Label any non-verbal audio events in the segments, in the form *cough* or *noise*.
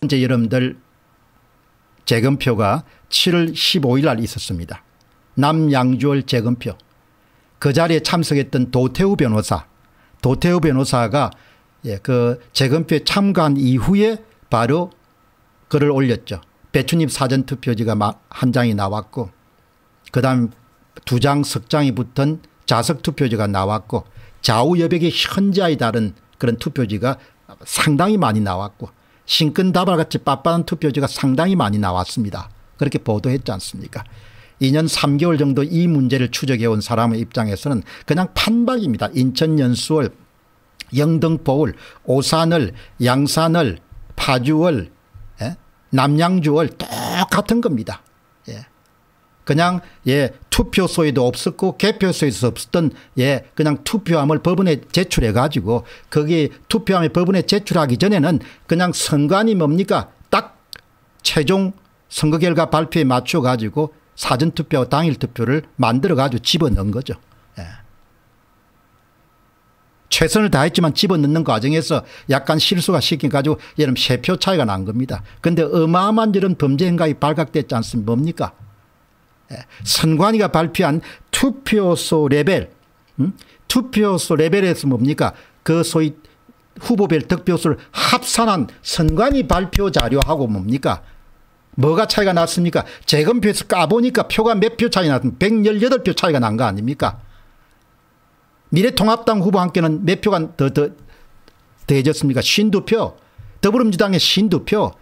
현재 여러분들 재검표가 7월 15일 날 있었습니다. 남양주월 재검표. 그 자리에 참석했던 도태우 변호사. 도태우 변호사가 예, 그 재검표에 참가한 이후에 바로 글을 올렸죠. 배추잎 사전투표지가 한 장이 나왔고 그 다음 두 장, 석 장이 붙은 자석투표지가 나왔고 좌우여백의 현자에 다른 그런 투표지가 상당히 많이 나왔고 신근다발같이빳빳한 투표지가 상당히 많이 나왔습니다. 그렇게 보도했지 않습니까 2년 3개월 정도 이 문제를 추적해온 사람의 입장에서는 그냥 판박입니다. 인천 연수월 영등포울 오산을 양산을 파주월 예? 남양주월 똑같은 겁니다. 예. 그냥 예 투표소에도 없었고 개표소에서 없었던 예 그냥 투표함을 법원에 제출해 가지고 거기 투표함에 법원에 제출하기 전에는 그냥 선관이 뭡니까 딱 최종 선거 결과 발표에 맞춰 가지고 사전투표 당일투표를 만들어 가지고 집어넣은 거죠. 예. 최선을 다했지만 집어넣는 과정에서 약간 실수가 시킨 가지고 예를 들면 세 표 차이가 난 겁니다. 그런데 어마어마한 이런 범죄 행각이 발각됐지 않습니까? 뭡니까? 선관위가 발표한 투표소 레벨 음? 투표소 레벨에서 뭡니까 그 소위 후보별 득표수를 합산한 선관위 발표 자료하고 뭡니까 뭐가 차이가 났습니까 재검표에서 까보니까 표가 몇 표 차이 났습니까 118표 차이가 난 거 아닙니까 미래통합당 후보 함께는 몇 표가 더, 더, 더해졌습니까? 신2표 더불어민주당의 신2표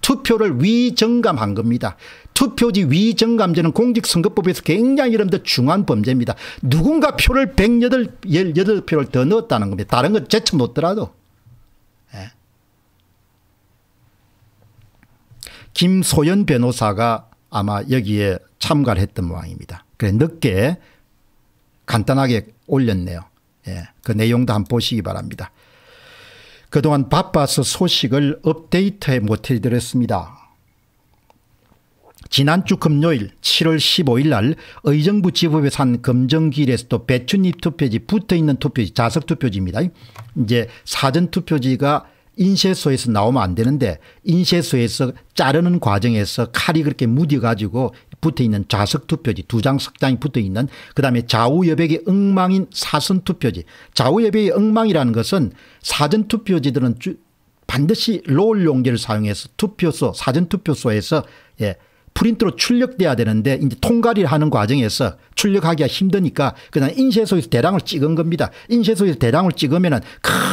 투표를 위정감한 겁니다. 투표지 위정감제는 공직선거법에서 굉장히 여러분들 중한 범죄입니다. 누군가 표를 108, 18표를 더 넣었다는 겁니다. 다른 건 제쳐 놓더라도. 예. 김소연 변호사가 아마 여기에 참가를 했던 모양입니다. 그래 늦게 간단하게 올렸네요. 예. 그 내용도 한번 보시기 바랍니다. 그동안 바빠서 소식을 업데이트해 못해드렸습니다. 지난주 금요일 7월 15일 날 의정부 지법에 산 검정길에서도 배춧잎 투표지 붙어있는 투표지 자석투표지입니다. 이제 사전투표지가 인쇄소에서 나오면 안 되는데 인쇄소에서 자르는 과정에서 칼이 그렇게 무뎌가지고 붙어있는 좌석투표지 두 장 석장이 붙어있는 그다음에 좌우여백의 엉망인 사선투표지 좌우여백의 엉망이라는 것은 사전투표지들은 반드시 롤 용지를 사용해서 투표소 사전투표소에서 예, 프린트로 출력돼야 되는데 이제 통과를 하는 과정에서 출력하기가 힘드니까 그냥 인쇄소에서 대량을 찍은 겁니다. 인쇄소에서 대량을 찍으면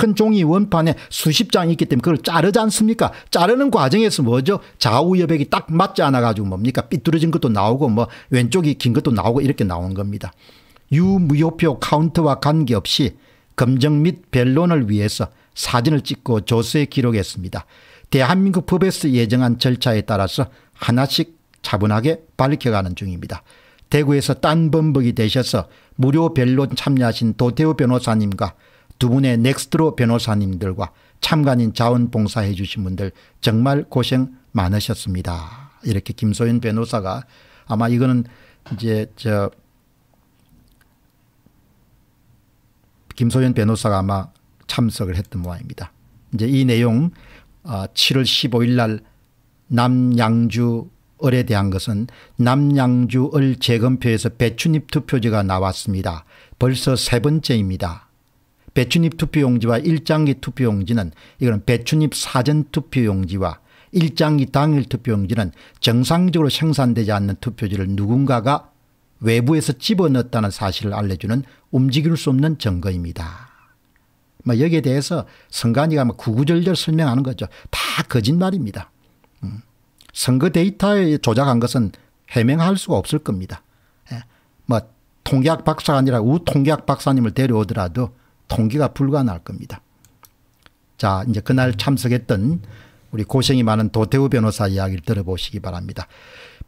큰 종이 원판에 수십 장이 있기 때문에 그걸 자르지 않습니까? 자르는 과정에서 뭐죠? 좌우 여백이 딱 맞지 않아가지고 뭡니까? 삐뚤어진 것도 나오고 뭐 왼쪽이 긴 것도 나오고 이렇게 나온 겁니다. 유무효표 카운트와 관계없이 검증 및 변론을 위해서 사진을 찍고 조서에 기록했습니다. 대한민국 법에서 예정한 절차에 따라서 하나씩 차분하게 밝혀가는 중입니다. 대구에서 딴 범벅이 되셔서 무료 변론 참여하신 도태우 변호사님과 두 분의 넥스트로 변호사님들과 참관인 자원봉사해 주신 분들 정말 고생 많으셨습니다. 이렇게 김소연 변호사가 아마 이거는 이제 저 김소연 변호사가 아마 참석을 했던 모양입니다. 이제 이 내용 7월 어, 15일 날 남양주 을에 대한 것은 남양주 을 재검표에서 배추잎 투표지가 나왔습니다. 벌써 세 번째입니다. 배추잎 투표용지와 일장기 투표용지는 이거는 배추잎 사전 투표용지와 일장기 당일 투표용지는 정상적으로 생산되지 않는 투표지를 누군가가 외부에서 집어넣었다는 사실을 알려주는 움직일 수 없는 증거입니다. 뭐 여기에 대해서 선관위가 뭐 구구절절 설명하는 거죠. 다 거짓말입니다. 음. 선거 데이터에 조작한 것은 해명할 수가 없을 겁니다. 예. 뭐 통계학 박사가 아니라 우통계학 박사님을 데려오더라도 통계가 불가능할 겁니다. 자 이제 그날 참석했던 우리 고생이 많은 도태우 변호사 이야기를 들어보시기 바랍니다.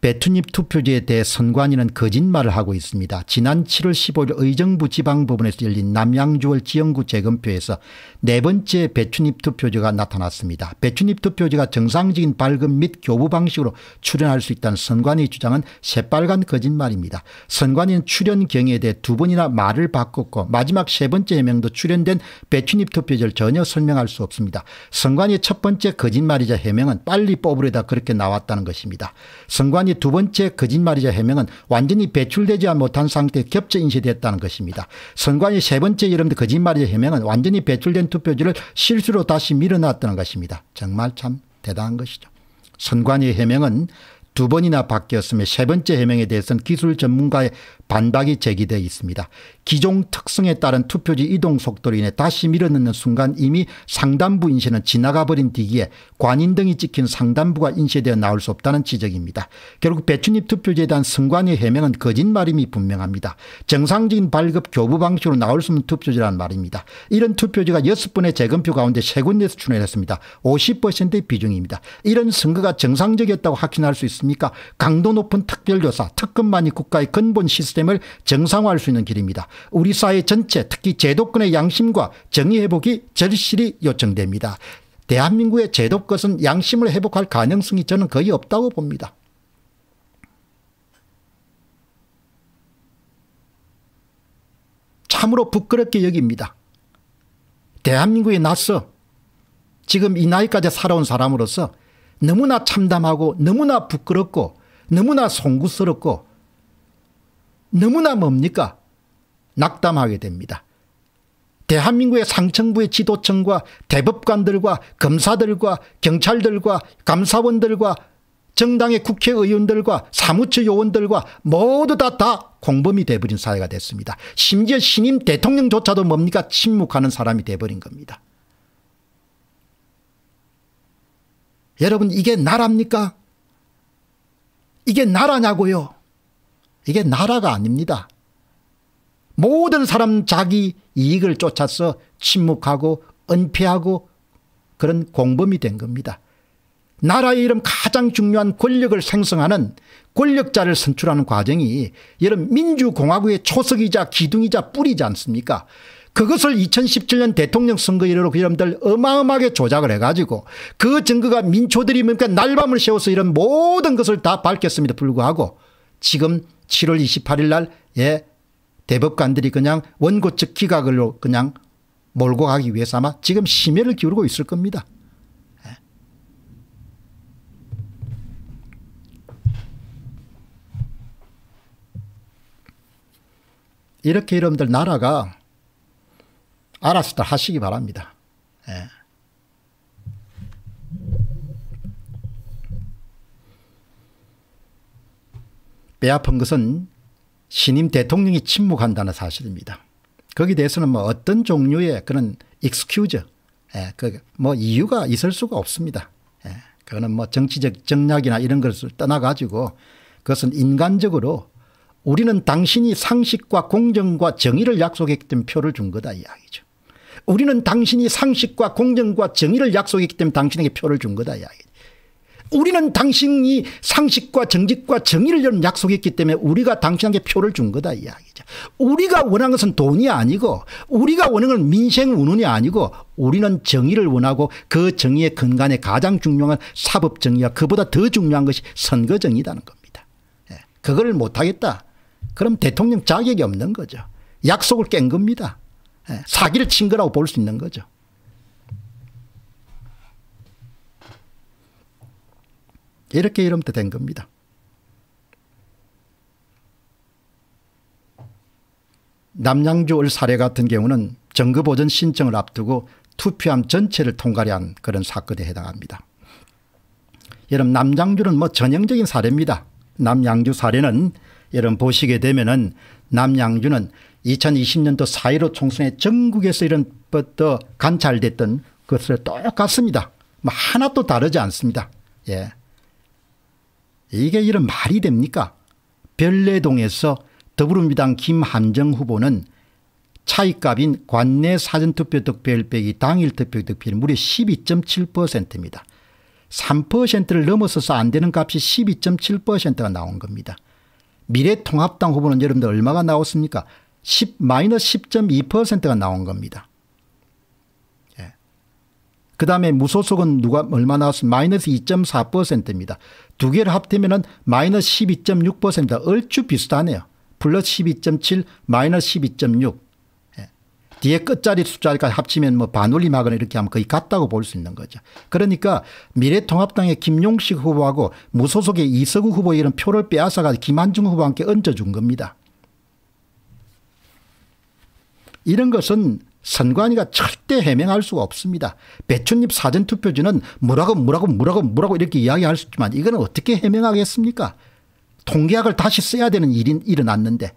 배추잎 투표지에 대해 선관위는 거짓말을 하고 있습니다. 지난 7월 15일 의정부 지방법원에서 열린 남양주월 지영구 재검표에서 네 번째 배추잎 투표지가 나타났습니다. 배추잎 투표지가 정상적인 발급 및 교부 방식으로 출연할 수 있다는 선관위 주장은 새빨간 거짓말입니다. 선관위는 출연 경위에 대해 두 번이나 말을 바꿨고 마지막 세 번째 해명도 출연된 배추잎 투표지를 전혀 설명할 수 없습니다. 선관위의 첫 번째 거짓말이자 해명은 빨리 뽑으려다 그렇게 나왔다는 것입니다. 선관위 이번이 두 번째 거짓말이자 해명은 완전히 배출되지 못한 상태에 겹쳐 인쇄됐다는 것입니다. 선관위 세 번째 이름도 거짓말이자 해명은 완전히 배출된 투표지를 실수로 다시 밀어놨다는 것입니다. 정말 참 대단한 것이죠. 선관위 해명은 두 번이나 바뀌었음에 세 번째 해명에 대해서는 기술 전문가의 반박이 제기되어 있습니다. 기종 특성에 따른 투표지 이동 속도로 인해 다시 밀어넣는 순간 이미 상단부 인쇄는 지나가 버린 뒤기에 관인 등이 찍힌 상단부가 인쇄되어 나올 수 없다는 지적입니다. 결국 배춧잎 투표지에 대한 승관의 해명은 거짓말임이 분명합니다. 정상적인 발급 교부 방식으로 나올 수 없는 투표지란 말입니다. 이런 투표지가 6번의 재검표 가운데 3군데에서 출현했습니다 50%의 비중입니다. 이런 선거가 정상적이었다고 확인할수 있습니까? 강도 높은 특별조사, 특검만이 국가의 근본 시스템 시스템을 정상화할 수 있는 길입니다. 우리 사회 전체 특히 제도권의 양심과 정의 회복이 절실히 요청됩니다. 대한민국의 제도 것은 양심을 회복할 가능성이 저는 거의 없다고 봅니다. 참으로 부끄럽게 여깁니다. 대한민국에 나서 지금 이 나이까지 살아온 사람으로서 너무나 참담하고 너무나 부끄럽고 너무나 송구스럽고 너무나 뭡니까? 낙담하게 됩니다. 대한민국의 상층부의 지도층과 대법관들과 검사들과 경찰들과 감사원들과 정당의 국회의원들과 사무처 요원들과 모두 다, 다 공범이 돼버린 사회가 됐습니다. 심지어 신임 대통령조차도 뭡니까 침묵하는 사람이 돼버린 겁니다. 여러분 이게 나랍니까? 이게 나라냐고요? 이게 나라가 아닙니다. 모든 사람 자기 이익을 쫓아서 침묵하고 은폐하고 그런 공범이 된 겁니다. 나라의 이름 가장 중요한 권력을 생성하는 권력자를 선출하는 과정이 이런 민주공화국의 초석이자 기둥이자 뿌리지 않습니까? 그것을 2017년 대통령 선거 이후로 여러분들 어마어마하게 조작을 해가지고 그 증거가 민초들이 뭡니까 날밤을 새워서 이런 모든 것을 다 밝혔음에도 불구하고 지금 7월 28일 날 예, 대법관들이 그냥 원고 측 기각을 그냥 몰고 가기 위해서 아마 지금 심혈을 기울고 있을 겁니다. 예. 이렇게 여러분들 나라가 알아서들 하시기 바랍니다. 예. 배아픈 것은 신임 대통령이 침묵한다는 사실입니다. 거기 대해서는 뭐 어떤 종류의 그런 익스큐즈, 예, 그뭐 이유가 있을 수가 없습니다. 예, 그거는 뭐 정치적 정략이나 이런 것을 떠나가지고 그것은 인간적으로 우리는 당신이 상식과 공정과 정의를 약속했기 때문에 표를 준 거다 이야기죠. 우리는 당신이 상식과 공정과 정의를 약속했기 때문에 당신에게 표를 준 거다 이야기죠. 우리는 당신이 상식과 정직과 정의를 여는 약속했기 때문에 우리가 당신에게 표를 준 거다 이야기죠. 우리가 원한 것은 돈이 아니고 우리가 원하는 건 민생 운운이 아니고 우리는 정의를 원하고 그 정의의 근간에 가장 중요한 사법 정의와 그보다 더 중요한 것이 선거 정의라는 겁니다. 예, 그걸 못하겠다. 그럼 대통령 자격이 없는 거죠. 약속을 깬 겁니다. 예, 사기를 친 거라고 볼 수 있는 거죠. 이렇게 이름도 된 겁니다. 남양주 을 사례 같은 경우는 정거보전 신청을 앞두고 투표함 전체를 통과한 그런 사건에 해당합니다. 여러분 남양주는 뭐 전형적인 사례입니다. 남양주 사례는 여러분 보시게 되면은 남양주는 2020년도 4.15 총선에 전국에서 이런 것도 관찰됐던 것을 똑같습니다. 뭐 하나도 다르지 않습니다. 예. 이게 이런 말이 됩니까? 별내동에서 더불어민주당 김한정 후보는 차이값인 관내 사전투표 득표율 빼기 당일 투표 득표율 무려 12.7%입니다. 3%를 넘어서서 안 되는 값이 12.7%가 나온 겁니다. 미래통합당 후보는 여러분들 얼마가 나왔습니까? 10, 마이너스 10.2%가 나온 겁니다. 그다음에 무소속은 누가 얼마 나왔어 마이너스 2.4%입니다. 두 개를 합치면은 마이너스 12.6% 얼추 비슷하네요. 플러스 12.7 마이너스 12.6 예. 뒤에 끝자리 숫자까지 합치면 뭐 반올림하거나 이렇게 하면 거의 같다고 볼 수 있는 거죠. 그러니까 미래통합당의 김용식 후보하고 무소속의 이석우 후보 이런 표를 빼앗아가지고 김한중 후보한테 얹어준 겁니다. 이런 것은 선관위가 절대 해명할 수가 없습니다. 배춧잎 사전투표지는 뭐라고 뭐라고 뭐라고 뭐라고 이렇게 이야기할 수 있지만 이거는 어떻게 해명하겠습니까? 통계학을 다시 써야 되는 일이 일어났는데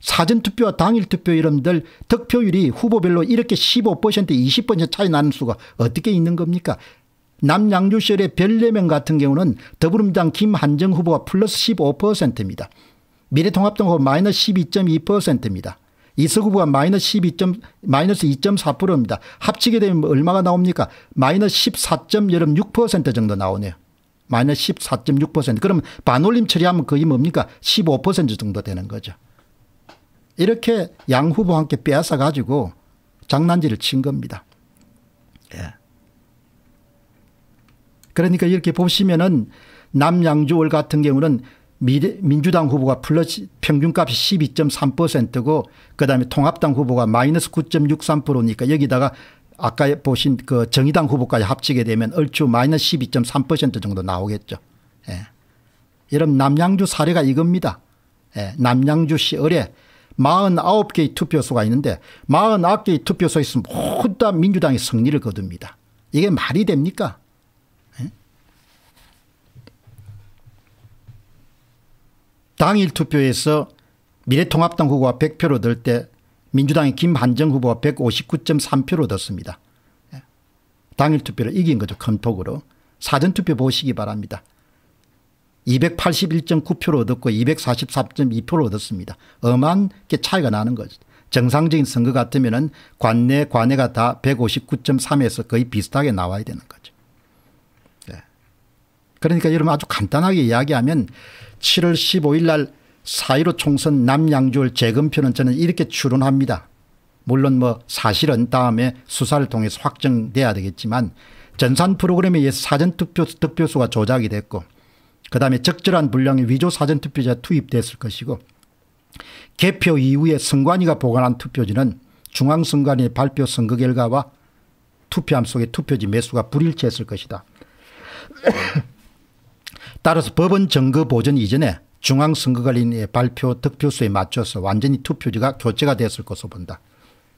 사전투표와 당일투표 이름들 득표율이 후보별로 이렇게 15% 20% 차이 나는 수가 어떻게 있는 겁니까? 남양주 시의 별내면 같은 경우는 더불어민주당 김한정 후보가 플러스 15%입니다. 미래통합당 후보 마이너스 12.2%입니다. 이서구부가 마이너스 12. 마이너스 4입니다 합치게 되면 얼마가 나옵니까? 마이너스 14.6% 정도 나오네요. 마이너스 14.6%. 그럼 반올림 처리하면 거의 뭡니까? 15% 정도 되는 거죠. 이렇게 양 후보와 함께 빼앗아 가지고 장난질을 친 겁니다. 예. 그러니까 이렇게 보시면은 남양주월 같은 경우는 미래, 민주당 후보가 플러스 평균값이 12.3%고 그다음에 통합당 후보가 마이너스 9.63%니까 여기다가 아까 보신 그 정의당 후보까지 합치게 되면 얼추 마이너스 12.3% 정도 나오겠죠. 예. 여러분 남양주 사례가 이겁니다. 예. 남양주시 의뢰 49개의 투표소가 있는데 49개의 투표소에서 모두 다 민주당이 승리를 거둡니다. 이게 말이 됩니까? 당일 투표에서 미래통합당 후보가 100표로 을때 민주당의 김한정 후보가 159.3표로 졌습니다. 예. 당일 투표를 이긴 거죠. 큰 폭으로. 사전투표 보시기 바랍니다. 281.9표로 얻었고 243.2표로 얻었습니다. 어한게 차이가 나는 거죠. 정상적인 선거 같으면 관내 관외가 다 159.3에서 거의 비슷하게 나와야 되는 거죠. 그러니까 여러분 아주 간단하게 이야기하면 7월 15일 날 4 1 5 총선 남양주월 재검표는 저는 이렇게 추론합니다. 물론 뭐 사실은 다음에 수사를 통해서 확정돼야 되겠지만 전산 프로그램에 의해서 사전투표 득표수가 조작이 됐고 그다음에 적절한 분량의 위조 사전투표자 투입됐을 것이고 개표 이후에 선관위가 보관한 투표지는 중앙선관위 발표 선거 결과와 투표함 속의 투표지 매수가 불일치했을 것이다. 따라서 법원증거 보전 이전에 중앙선거관리의 인 발표 득표수에 맞춰서 완전히 투표지가 교체가 됐을 것으로 본다.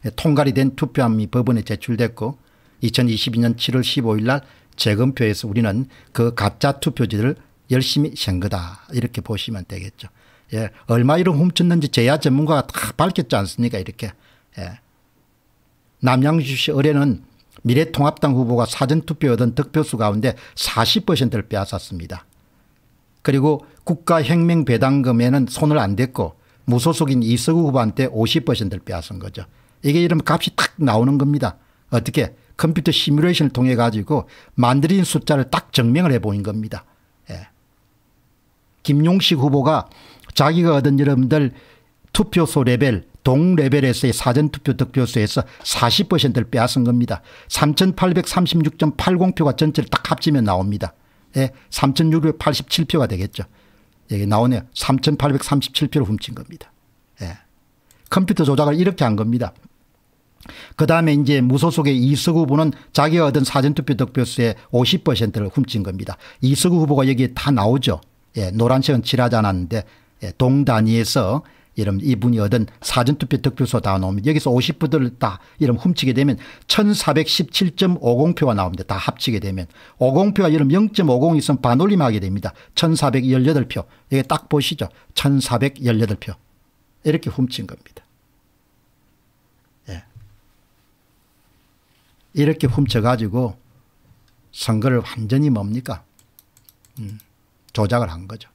예, 통갈이 된 투표함이 법원에 제출됐고 2022년 7월 15일 날 재검표에서 우리는 그 가짜 투표지를 열심히 생 거다 이렇게 보시면 되겠죠. 예, 얼마 이 훔쳤는지 제야 전문가가 다 밝혔지 않습니까 이렇게. 예. 남양주시 의뢰는 미래통합당 후보가 사전투표 얻은 득표수 가운데 40%를 빼앗았습니다. 그리고 국가혁명배당금에는 손을 안 댔고 무소속인 이석우 후보한테 50%를 빼앗은 거죠. 이게 이러면 값이 탁 나오는 겁니다. 어떻게 컴퓨터 시뮬레이션을 통해 가지고 만들인 숫자를 딱 증명을 해보인 겁니다. 예. 김용식 후보가 자기가 얻은 여러분들 투표소 레벨 동레벨에서의 사전투표 득표수에서 40%를 빼앗은 겁니다. 3836.80표가 전체를 딱 합치면 나옵니다. 예, 3,687표가 되겠죠. 여기 나오네요. 3,837표를 훔친 겁니다. 예. 컴퓨터 조작을 이렇게 한 겁니다. 그 다음에 이제 무소속의 이석 후보는 자기가 얻은 사전투표 득표수의 50%를 훔친 겁니다. 이석 후보가 여기다 나오죠. 예, 노란색은 칠하지 않았는데 예, 동단위에서 이러 이분이 얻은 사전투표 득표수 다 나옵니다. 여기서 50부들 다이러 훔치게 되면 1417.50표가 나옵니다. 다 합치게 되면 50표가 이러0.50 있으면 반올림하게 됩니다. 1418표 이게 딱 보시죠. 1418표 이렇게 훔친 겁니다. 예. 이렇게 훔쳐가지고 선거를 완전히 뭡니까 음, 조작을 한 거죠.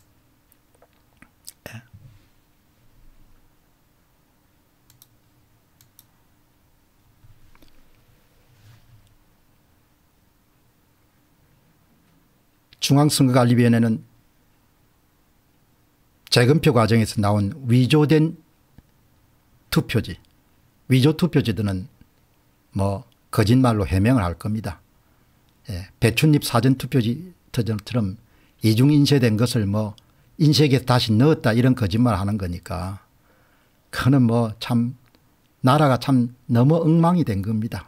중앙선거관리위원회는 재검표 과정에서 나온 위조된 투표지 위조 투표지들은 뭐 거짓말로 해명을 할 겁니다. 예, 배춧잎 사전 투표지처럼 이중 인쇄된 것을 뭐 인쇄기에서 다시 넣었다 이런 거짓말 하는 거니까 그거는 뭐 참 나라가 참 너무 엉망이 된 겁니다.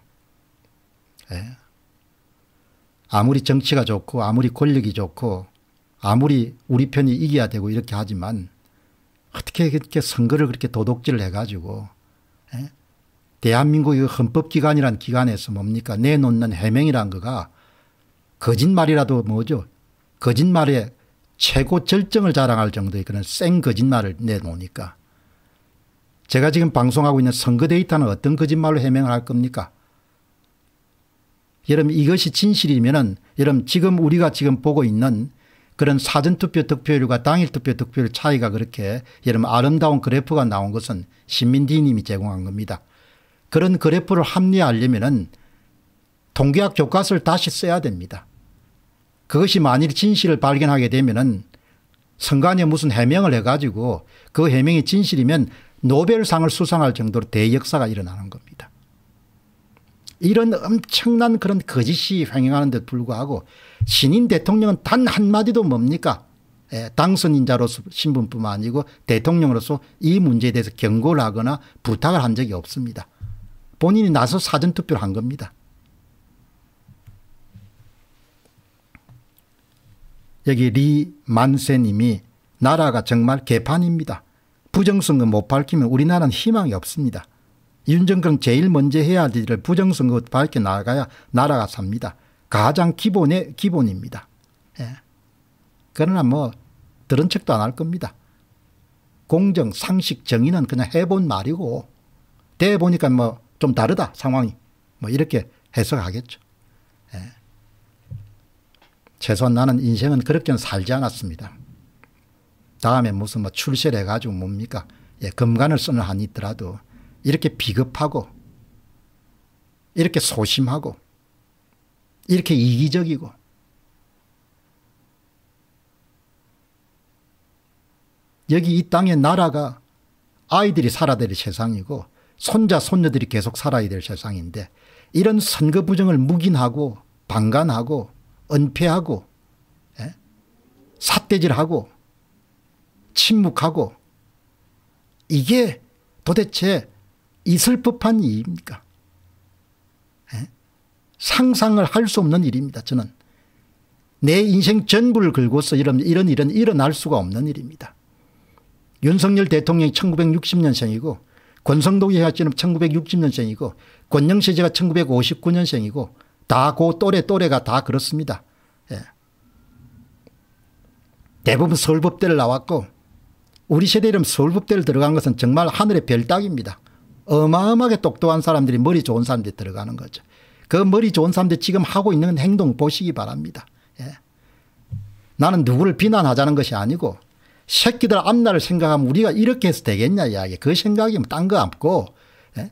예. 아무리 정치가 좋고 아무리 권력이 좋고 아무리 우리 편이 이겨야 되고 이렇게 하지만 어떻게 그렇게 선거를 그렇게 도덕질을 해가지고 에? 예? 대한민국의 그 헌법기관이란 기관에서 뭡니까 내놓는 해명이란 거가 거짓말이라도 뭐죠 거짓말에 최고 절정을 자랑할 정도의 그런 생 거짓말을 내놓으니까 제가 지금 방송하고 있는 선거 데이터는 어떤 거짓말로 해명을 할 겁니까 여러분 이것이 진실이면은 여러분 지금 우리가 지금 보고 있는 그런 사전투표 득표율과 당일투표 득표율 차이가 그렇게 여러분 아름다운 그래프가 나온 것은 신민디님이 제공한 겁니다. 그런 그래프를 합리화하려면은 통계학 교과서를 다시 써야 됩니다. 그것이 만일 진실을 발견하게 되면은 선관위에 무슨 해명을 해가지고 그 해명이 진실이면 노벨상을 수상할 정도로 대역사가 일어나는 겁니다. 이런 엄청난 그런 거짓이 횡행하는 데 불구하고 신인 대통령은 단 한마디도 뭡니까 예, 당선인자로서 신분뿐만 아니고 대통령으로서 이 문제에 대해서 경고를 하거나 부탁을 한 적이 없습니다. 본인이 나서 사전투표를 한 겁니다. 여기 리만세님이 나라가 정말 개판입니다. 부정선거 못 밝히면 우리나라는 희망이 없습니다. 윤정권 제일 먼저 해야 될 부정선거 밝게 나가야 아 나라가 삽니다. 가장 기본의 기본입니다. 예. 그러나 뭐 들은 척도 안 할 겁니다. 공정, 상식, 정의는 그냥 해본 말이고 대 보니까 뭐 좀 다르다 상황이 뭐 이렇게 해석하겠죠. 예. 최소한 나는 인생은 그렇게는 살지 않았습니다. 다음에 무슨 뭐 출세를 해가지고 뭡니까? 예, 금관을 쓰는 한이 있더라도 이렇게 비겁하고 이렇게 소심하고 이렇게 이기적이고 여기 이 땅의 나라가 아이들이 살아야 될 세상이고 손자 손녀들이 계속 살아야 될 세상인데 이런 선거 부정을 묵인하고 방관하고 은폐하고 예? 삿대질하고 침묵하고 이게 도대체 있을 법한 일입니까? 예? 상상을 할 수 없는 일입니다. 저는 내 인생 전부를 걸고서 이런, 이런 일은 일어날 수가 없는 일입니다. 윤석열 대통령이 1960년생이고 권성동 회장님 1960년생이고 권영세 제가 1959년생이고 다 고 또래 또래가 다 그렇습니다. 예. 대부분 서울법대를 나왔고 우리 세대 이름 서울법대를 들어간 것은 정말 하늘의 별따기입니다. 어마어마하게 똑똑한 사람들이 머리 좋은 사람들이 들어가는 거죠. 그 머리 좋은 사람들 지금 하고 있는 행동 보시기 바랍니다. 예. 나는 누구를 비난하자는 것이 아니고 새끼들 앞날을 생각하면 우리가 이렇게 해서 되겠냐 이야기. 그 생각이면 딴거 없고 예?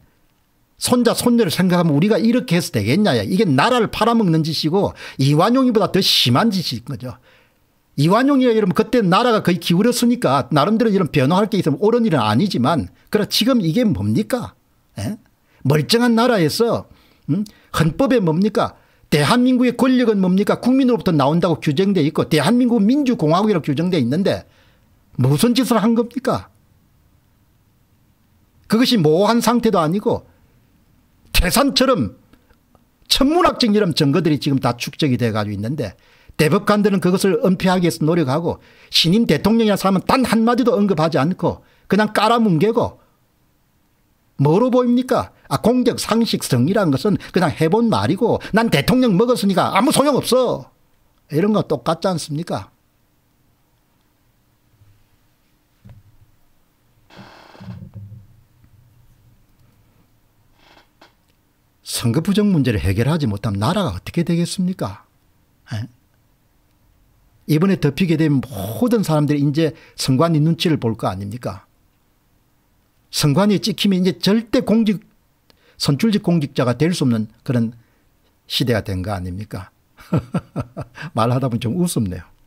손자 손녀를 생각하면 우리가 이렇게 해서 되겠냐 이야기. 이게 나라를 팔아먹는 짓이고 이완용이보다 더 심한 짓인 거죠. 이완용이라 이러면 그때 나라가 거의 기울였으니까 나름대로 이런 변화할 게 있으면 옳은 일은 아니지만 그러나 지금 이게 뭡니까? 에? 예? 멀쩡한 나라에서 음? 헌법에 뭡니까? 대한민국의 권력은 뭡니까? 국민으로부터 나온다고 규정돼 있고 대한민국 민주공화국이라고 규정돼 있는데 무슨 짓을 한 겁니까? 그것이 모호한 상태도 아니고 태산처럼 천문학적 이런 증거들이 지금 다 축적이 돼가지고 있는데 대법관들은 그것을 은폐하기 위해서 노력하고 신임 대통령이라 사람은 단 한마디도 언급하지 않고 그냥 깔아뭉개고 뭐로 보입니까? 아, 공격 상식 성이라는 것은 그냥 해본 말이고 난 대통령 먹었으니까 아무 소용없어. 이런 거 똑같지 않습니까? 선거 부정 문제를 해결하지 못하면 나라가 어떻게 되겠습니까? 에? 예? 이번에 덮이게 된 모든 사람들이 이제 선관위 눈치를 볼 거 아닙니까? 선관위 찍히면 이제 절대 공직 선출직 공직자가 될 수 없는 그런 시대가 된 거 아닙니까? *laughs* 말하다 보면 좀 웃습네요.